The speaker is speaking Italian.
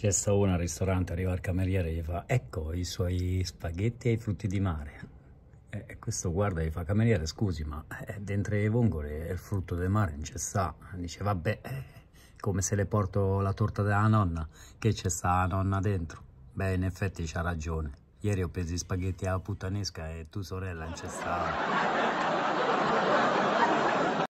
C'è sta una al ristorante, arriva il cameriere e gli fa ecco i suoi spaghetti ai frutti di mare. E questo guarda e gli fa cameriere scusi ma eh, dentro le vongole il frutto del mare non c'è sta. Dice vabbè eh, come se le porto la torta della nonna che c'è sta la nonna dentro. Beh in effetti c'ha ragione. Ieri ho preso i spaghetti alla puttanesca e tu sorella non c'è sta.